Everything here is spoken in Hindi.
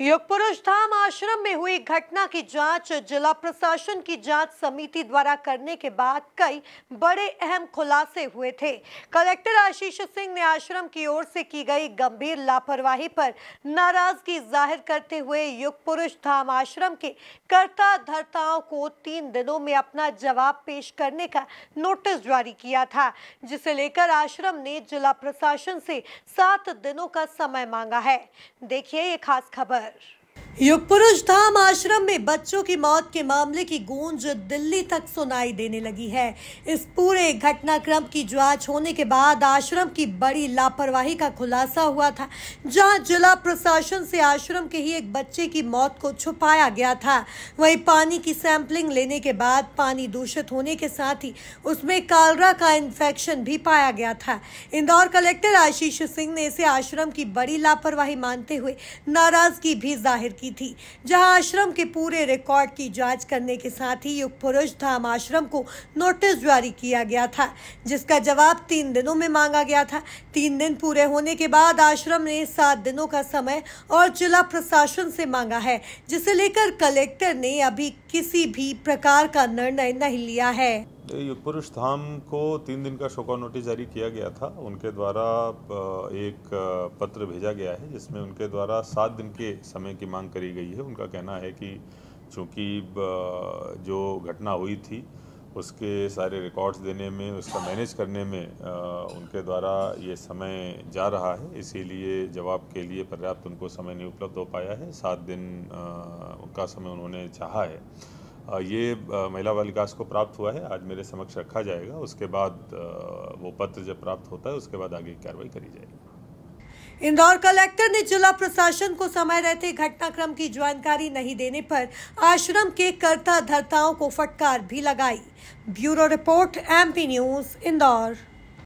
योग पुरुष धाम आश्रम में हुई घटना की जांच जिला प्रशासन की जांच समिति द्वारा करने के बाद कई बड़े अहम खुलासे हुए थे कलेक्टर आशीष सिंह ने आश्रम की ओर से की गई गंभीर लापरवाही पर नाराजगी जाहिर करते हुए योग पुरुष धाम आश्रम के कर्ता धर्ताओं को तीन दिनों में अपना जवाब पेश करने का नोटिस जारी किया था जिसे लेकर आश्रम ने जिला प्रशासन से सात दिनों का समय मांगा है देखिए ये खास खबर that युग पुरुष धाम आश्रम में बच्चों की मौत के मामले की गूंज दिल्ली तक सुनाई देने लगी है इस पूरे घटनाक्रम की जांच होने के बाद आश्रम की बड़ी लापरवाही का खुलासा हुआ था जहां जिला प्रशासन से आश्रम के ही एक बच्चे की मौत को छुपाया गया था वहीं पानी की सैंपलिंग लेने के बाद पानी दूषित होने के साथ ही उसमें कालरा का इन्फेक्शन भी पाया गया था इंदौर कलेक्टर आशीष सिंह ने इसे आश्रम की बड़ी लापरवाही मानते हुए नाराजगी भी जाहिर की की थी जहां आश्रम के पूरे रिकॉर्ड की जांच करने के साथ ही युग पुरुष धाम आश्रम को नोटिस जारी किया गया था जिसका जवाब तीन दिनों में मांगा गया था तीन दिन पूरे होने के बाद आश्रम ने सात दिनों का समय और जिला प्रशासन से मांगा है जिसे लेकर कलेक्टर ने अभी किसी भी प्रकार का निर्णय नहीं लिया है युग पुरुष धाम को तीन दिन का शोका नोटिस जारी किया गया था उनके द्वारा एक पत्र भेजा गया है जिसमें उनके द्वारा सात दिन के समय की मांग करी गई है उनका कहना है कि चूँकि जो घटना हुई थी उसके सारे रिकॉर्ड्स देने में उसका मैनेज करने में उनके द्वारा ये समय जा रहा है इसीलिए जवाब के लिए पर्याप्त उनको समय नहीं उपलब्ध हो पाया है सात दिन का समय उन्होंने चाहा है ये महिला बाल विकास को प्राप्त हुआ है आज मेरे समक्ष रखा जाएगा उसके बाद वो पत्र जब प्राप्त होता है उसके बाद आगे की कार्रवाई करी जाएगी इंदौर कलेक्टर ने जिला प्रशासन को समय रहते घटनाक्रम की जानकारी नहीं देने पर आश्रम के कर्ता धर्ताओं को फटकार भी लगाई bureau report MP news Indore